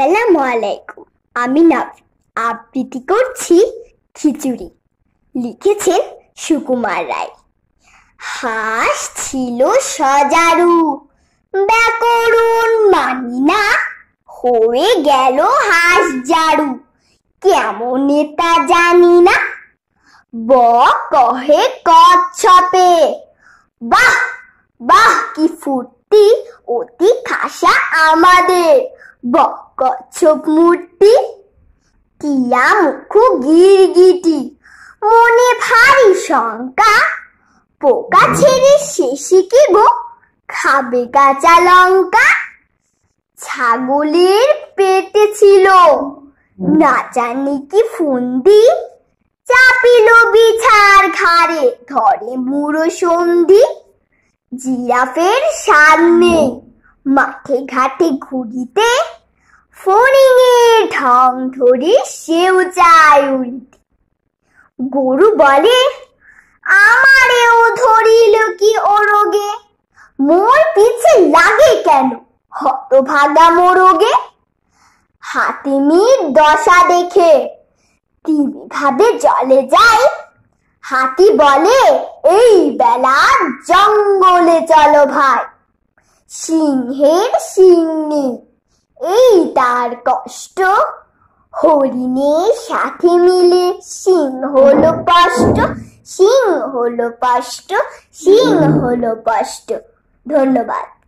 আসসালামু আলাইকুম আমি নাভ আবৃত্তি করছি খিচুড়ি লিখেছেন সুকুমার রায় হাঁস ছিল সজারু ব্যাকরণ মানি না হয়ে গেল হাঁস জারু কেমন এটা জানি না ব কহে কচ্ছপে বাহ বাহ কি ফুর্তি অতি খাসা আমাদের বক ছোপ মূর্তি টিয়া মুখু গিরগিটি মনে ভারী শঙ্কা পোকা ছেড়ে শেষে কি গো খাবে কাঁচা লঙ্কা ছাগলের পেটে ছিল না জানি কি ফন্দি চাপিল বিছার ঘাড়ে ধরে মুড়ো সন্ধি জিরাফের সামনে মাঠে ঘাটে ঘুরিতে ফড়িং এর ঢং ধরে সেও যায় উল্টে গরু বলে আমারেও ধরিল কি ওরগে মোর পিছে লাগে কেন হতভাগা মোরগে হাতে মির দশা দেখে তিনি ভাবে জলে যায় হাতি বলে এই বেলা জঙ্গলে চলো ভাই সিংহের সিং নেই এই তার কষ্ট হরিণের সাথে মিলে সিং হলো কষ্ট সিং হলো কষ্ট সিং হলো কষ্ট ধন্যবাদ